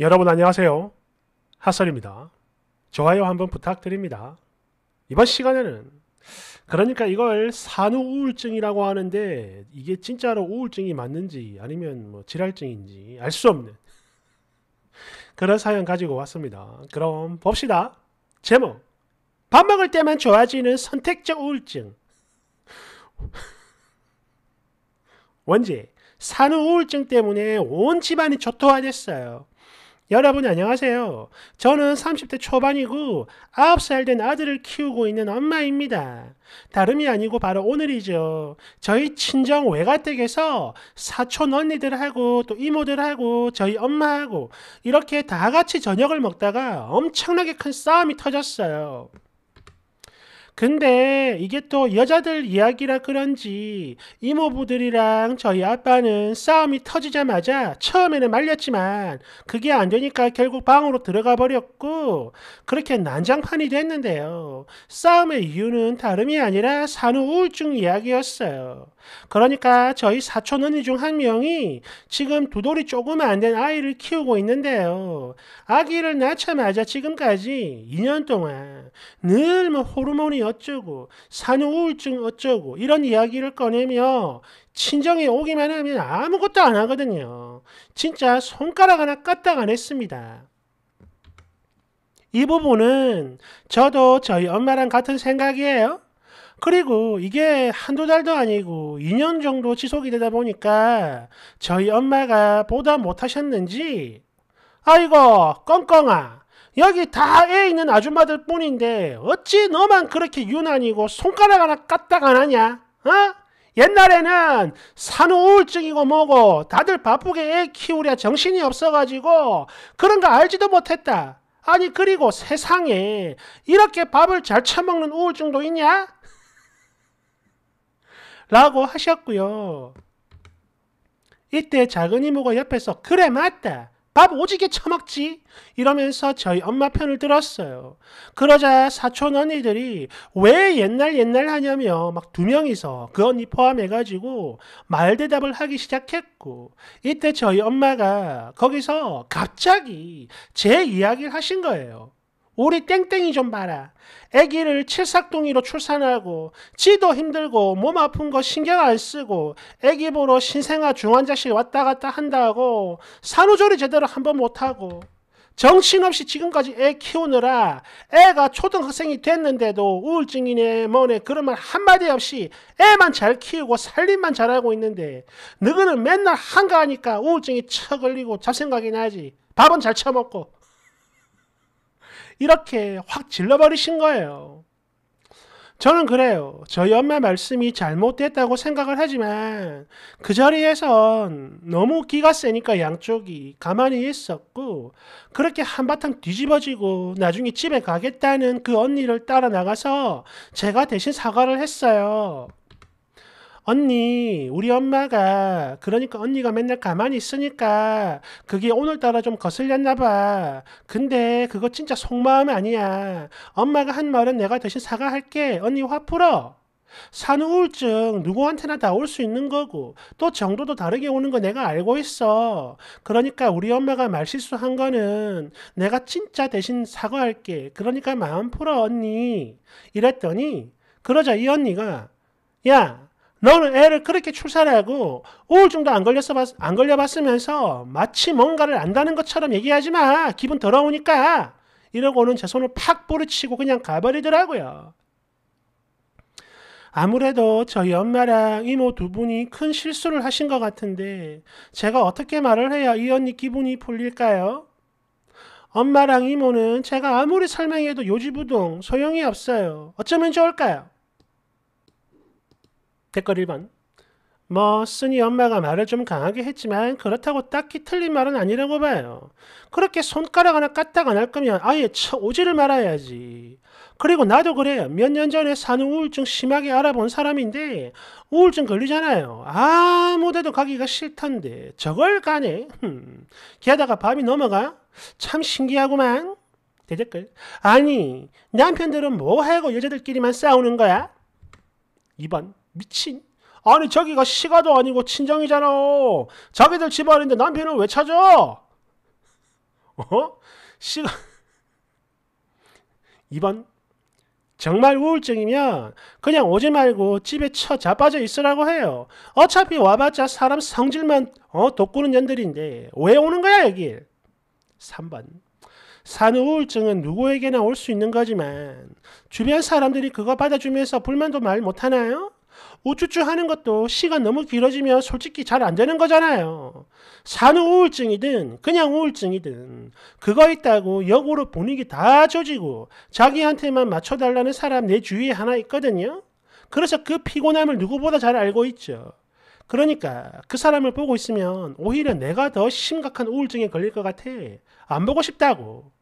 여러분 안녕하세요. 핫설입니다 좋아요 한번 부탁드립니다. 이번 시간에는 그러니까 이걸 산후 우울증이라고 하는데 이게 진짜로 우울증이 맞는지 아니면 뭐 질랄증인지 알 수 없는 그런 사연 가지고 왔습니다. 그럼 봅시다. 제목 밥 먹을 때만 좋아지는 선택적 우울증 원제 산후 우울증 때문에 온 집안이 초토화됐어요. 여러분 안녕하세요. 저는 30대 초반이고 9살 된 아들을 키우고 있는 엄마입니다. 다름이 아니고 바로 오늘이죠. 저희 친정 외가댁에서 사촌 언니들하고 또 이모들하고 저희 엄마하고 이렇게 다 같이 저녁을 먹다가 엄청나게 큰 싸움이 터졌어요. 근데 이게 또 여자들 이야기라 그런지 이모부들이랑 저희 아빠는 싸움이 터지자마자 처음에는 말렸지만 그게 안 되니까 결국 방으로 들어가 버렸고 그렇게 난장판이 됐는데요. 싸움의 이유는 다름이 아니라 산후 우울증 이야기였어요. 그러니까 저희 사촌 언니 중 한 명이 지금 두 돌이 조금 안 된 아이를 키우고 있는데요. 아기를 낳자마자 지금까지 2년 동안 늘 뭐 호르몬이 어쩌고 산후 우울증 어쩌고 이런 이야기를 꺼내며 친정에 오기만 하면 아무것도 안 하거든요. 진짜 손가락 하나 까딱 안 했습니다. 이 부분은 저도 저희 엄마랑 같은 생각이에요. 그리고 이게 한두 달도 아니고 2년 정도 지속이 되다 보니까 저희 엄마가 보다 못하셨는지 아이고 껑껑아 여기 다 애 있는 아줌마들 뿐인데 어찌 너만 그렇게 유난이고 손가락 하나 까딱 안 하냐? 어? 옛날에는 산후 우울증이고 뭐고 다들 바쁘게 애 키우랴 정신이 없어가지고 그런 거 알지도 못했다. 아니 그리고 세상에 이렇게 밥을 잘 처먹는 우울증도 있냐? 라고 하셨고요. 이때 작은 이모가 옆에서 그래 맞다. 밥 오지게 처먹지? 이러면서 저희 엄마 편을 들었어요. 그러자 사촌 언니들이 왜 옛날 옛날 하냐며 막 두 명이서 그 언니 포함해가지고 말 대답을 하기 시작했고 이때 저희 엄마가 거기서 갑자기 제 이야기를 하신 거예요. 우리 땡땡이 좀 봐라. 아기를 칠삭둥이로 출산하고 지도 힘들고 몸 아픈 거 신경 안 쓰고 아기 보러 신생아 중환자실 왔다 갔다 한다고 산후조리 제대로 한 번 못하고 정신없이 지금까지 애 키우느라 애가 초등학생이 됐는데도 우울증이네 뭐네 그런 말 한마디 없이 애만 잘 키우고 살림만 잘하고 있는데 너희는 맨날 한가하니까 우울증이 쳐 걸리고 잡생각이 나지 밥은 잘 처먹고 이렇게 확 질러버리신 거예요. 저는 그래요. 저희 엄마 말씀이 잘못됐다고 생각을 하지만 그 자리에선 너무 기가 세니까 양쪽이 가만히 있었고 그렇게 한바탕 뒤집어지고 나중에 집에 가겠다는 그 언니를 따라 나가서 제가 대신 사과를 했어요. 언니, 우리 엄마가, 그러니까 언니가 맨날 가만히 있으니까 그게 오늘따라 좀 거슬렸나 봐. 근데 그거 진짜 속마음 아니야. 엄마가 한 말은 내가 대신 사과할게. 언니 화 풀어. 산후우울증 누구한테나 다 올 수 있는 거고 또 정도도 다르게 오는 거 내가 알고 있어. 그러니까 우리 엄마가 말실수한 거는 내가 진짜 대신 사과할게. 그러니까 마음 풀어 언니. 이랬더니 그러자 이 언니가 야 너는 애를 그렇게 출산하고 우울증도 안, 걸려서 봤, 안 걸려봤으면서 마치 뭔가를 안다는 것처럼 얘기하지 마. 기분 더러우니까. 이러고는 제 손을 팍부르치고 그냥 가버리더라고요. 아무래도 저희 엄마랑 이모 두 분이 큰 실수를 하신 것 같은데 제가 어떻게 말을 해야 이 언니 기분이 풀릴까요? 엄마랑 이모는 제가 아무리 설명해도 요지부동 소용이 없어요. 어쩌면 좋을까요? 댓글 1번 뭐 쓰니 엄마가 말을 좀 강하게 했지만 그렇다고 딱히 틀린 말은 아니라고 봐요. 그렇게 손가락 하나 까딱 안할 거면 아예 오지를 말아야지. 그리고 나도 그래요. 몇 년 전에 산후 우울증 심하게 알아본 사람인데 우울증 걸리잖아요. 아무데도 가기가 싫던데 저걸 가네. 게다가 밤이 넘어가? 참 신기하구만. 대댓글. 아니 남편들은 뭐하고 여자들끼리만 싸우는 거야? 2번. 미친 아니 저기가 시가도 아니고 친정이잖아 자기들 집안인데 남편을 왜 찾아 어? 시가 이번 정말 우울증이면 그냥 오지 말고 집에 쳐자빠져 있으라고 해요. 어차피 와봤자 사람 성질만 어, 돋구는 년들인데 왜 오는 거야 여기? 3번 산후우울증은 누구에게나 올 수 있는 거지만 주변 사람들이 그거 받아주면서 불만도 말 못하나요? 우쭈쭈 하는 것도 시간 너무 길어지면 솔직히 잘 안 되는 거잖아요. 산후 우울증이든 그냥 우울증이든 그거 있다고 역으로 분위기 다 조지고 자기한테만 맞춰달라는 사람 내 주위에 하나 있거든요. 그래서 그 피곤함을 누구보다 잘 알고 있죠. 그러니까 그 사람을 보고 있으면 오히려 내가 더 심각한 우울증에 걸릴 것 같아. 안 보고 싶다고.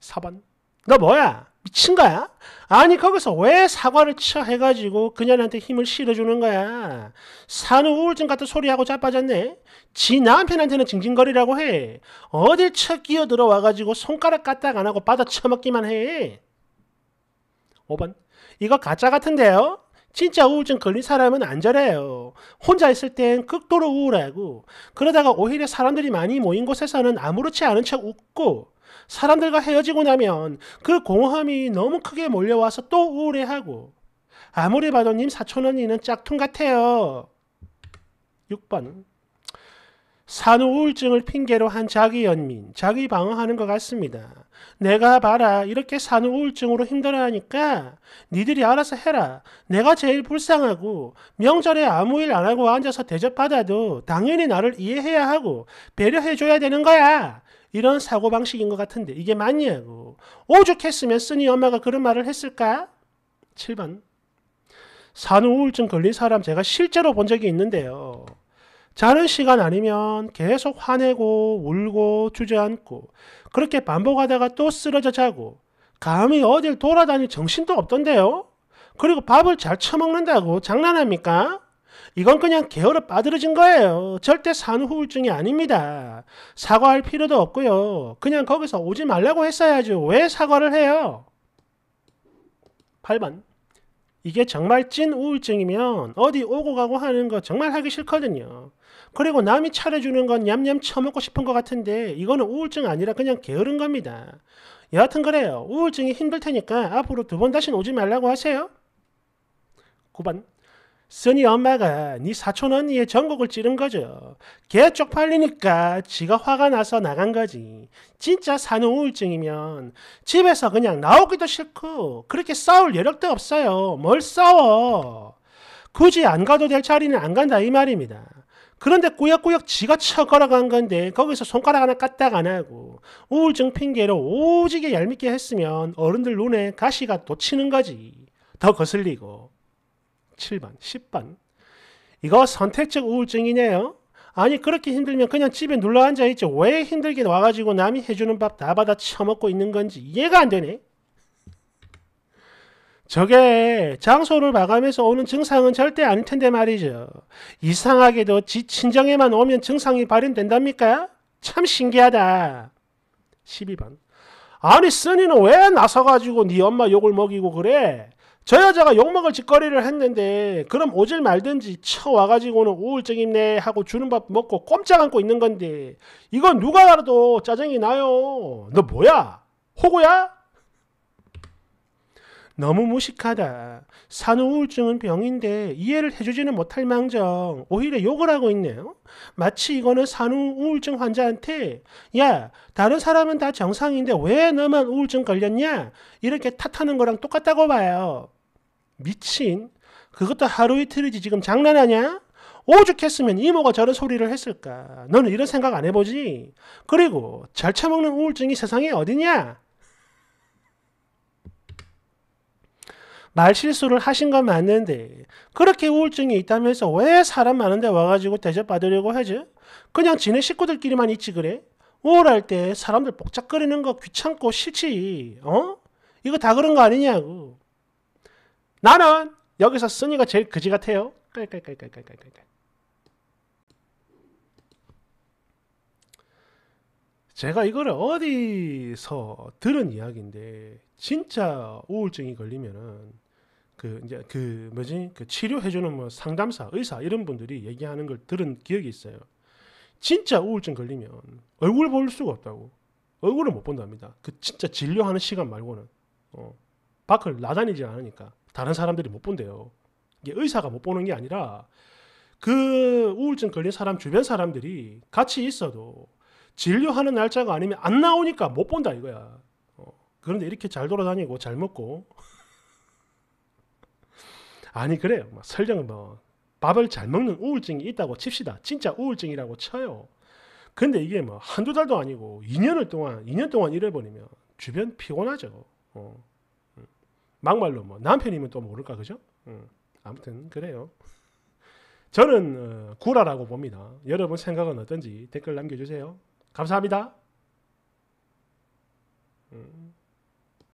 4번. 너 뭐야? 미친 거야? 아니 거기서 왜 사과를 쳐 해가지고 그녀한테 힘을 실어주는 거야? 산후 우울증 같은 소리하고 자빠졌네. 지 남편한테는 징징거리라고 해. 어딜 쳐 끼어 들어와가지고 손가락 까딱 안 하고 받아 쳐먹기만 해. 5번 이거 가짜 같은데요? 진짜 우울증 걸린 사람은 안 저래요. 혼자 있을 땐 극도로 우울하고 그러다가 오히려 사람들이 많이 모인 곳에서는 아무렇지 않은 척 웃고 사람들과 헤어지고 나면 그 공허함이 너무 크게 몰려와서 또 우울해하고 아무리 봐도 님 4천원이는 짝퉁 같아요. 6번 산후 우울증을 핑계로 한 자기 연민, 자기 방어하는 것 같습니다. 내가 봐라 이렇게 산후 우울증으로 힘들어하니까 니들이 알아서 해라. 내가 제일 불쌍하고 명절에 아무 일 안 하고 앉아서 대접받아도 당연히 나를 이해해야 하고 배려해줘야 되는 거야. 이런 사고방식인 것 같은데 이게 맞냐고. 오죽했으면 쓰니 엄마가 그런 말을 했을까? 7번. 산후 우울증 걸린 사람 제가 실제로 본 적이 있는데요. 자는 시간 아니면 계속 화내고 울고 주저앉고 그렇게 반복하다가 또 쓰러져 자고 감히 어딜 돌아다닐 정신도 없던데요. 그리고 밥을 잘 처먹는다고 장난합니까? 이건 그냥 게으러 빠들어진 거예요. 절대 산후우울증이 아닙니다. 사과할 필요도 없고요. 그냥 거기서 오지 말라고 했어야죠. 왜 사과를 해요? 8번 이게 정말 찐 우울증이면 어디 오고 가고 하는 거 정말 하기 싫거든요. 그리고 남이 차려주는 건 냠냠 처먹고 싶은 것 같은데 이거는 우울증 아니라 그냥 게으른 겁니다. 여하튼 그래요. 우울증이 힘들 테니까 앞으로 두 번 다신 오지 말라고 하세요. 9번 선이 엄마가 네 사촌 언니의 전곡을 찌른 거죠. 개 쪽팔리니까 지가 화가 나서 나간 거지. 진짜 산후 우울증이면 집에서 그냥 나오기도 싫고 그렇게 싸울 여력도 없어요. 뭘 싸워. 굳이 안 가도 될 자리는 안 간다 이 말입니다. 그런데 꾸역꾸역 지가 쳐 걸어간 건데 거기서 손가락 하나 까딱 안 하고 우울증 핑계로 오지게 얄밉게 했으면 어른들 눈에 가시가 돋치는 거지. 더 거슬리고. 7번, 10번. 이거 선택적 우울증이네요. 아니 그렇게 힘들면 그냥 집에 눌러 앉아있지 왜 힘들게 와가지고 남이 해주는 밥 다 받아 처먹고 있는 건지 이해가 안 되네. 저게 장소를 마감해서 오는 증상은 절대 아닐 텐데 말이죠. 이상하게도 지 친정에만 오면 증상이 발현된답니까? 참 신기하다. 12번. 아니 쓰이는왜 나서가지고 네 엄마 욕을 먹이고 그래? 저 여자가 욕먹을 짓거리를 했는데 그럼 오질 말든지 쳐와가지고는 우울증 있네 하고 주는 밥 먹고 꼼짝 않고 있는 건데 이건 누가 알아도 짜증이 나요. 너 뭐야? 호구야? 너무 무식하다. 산후우울증은 병인데 이해를 해주지는 못할 망정 오히려 욕을 하고 있네요. 어? 마치 이거는 산후우울증 환자한테 야 다른 사람은 다 정상인데 왜 너만 우울증 걸렸냐 이렇게 탓하는 거랑 똑같다고 봐요. 미친 그것도 하루 이틀이지 지금 장난하냐? 오죽했으면 이모가 저런 소리를 했을까? 너는 이런 생각 안 해보지? 그리고 잘 처먹는 우울증이 세상에 어디냐? 말실수를 하신 건 맞는데 그렇게 우울증이 있다면서 왜 사람 많은데 와가지고 대접받으려고 하지? 그냥 지네 식구들끼리만 있지 그래? 우울할 때 사람들 복잡거리는 거 귀찮고 싫지 어? 이거 다 그런 거 아니냐고 나는 여기서 쓰니가 제일 그지 같아요. 깔깔깔깔깔깔깔. 제가 이거를 어디서 들은 이야기인데 진짜 우울증이 걸리면은 그 이제 그 뭐지 그 치료해주는 뭐 상담사 의사 이런 분들이 얘기하는 걸 들은 기억이 있어요. 진짜 우울증 걸리면 얼굴 볼 수가 없다고 얼굴을 못 본답니다. 그 진짜 진료하는 시간 말고는 어, 밖을 나다니지 않으니까 다른 사람들이 못 본대요. 이게 의사가 못 보는 게 아니라 그 우울증 걸린 사람 주변 사람들이 같이 있어도 진료하는 날짜가 아니면 안 나오니까 못 본다 이거야. 어. 그런데 이렇게 잘 돌아다니고 잘 먹고 아니 그래요. 막 설령 뭐 밥을 잘 먹는 우울증이 있다고 칩시다. 진짜 우울증이라고 쳐요. 근데 이게 뭐 한두 달도 아니고 2년을 동안 2년 동안 일해버리면 주변 피곤하죠. 어. 막말로 뭐 남편이면 또 모를까 그죠? 음, 아무튼 그래요. 저는 어, 구라라고 봅니다. 여러분 생각은 어떤지 댓글 남겨주세요. 감사합니다. 음.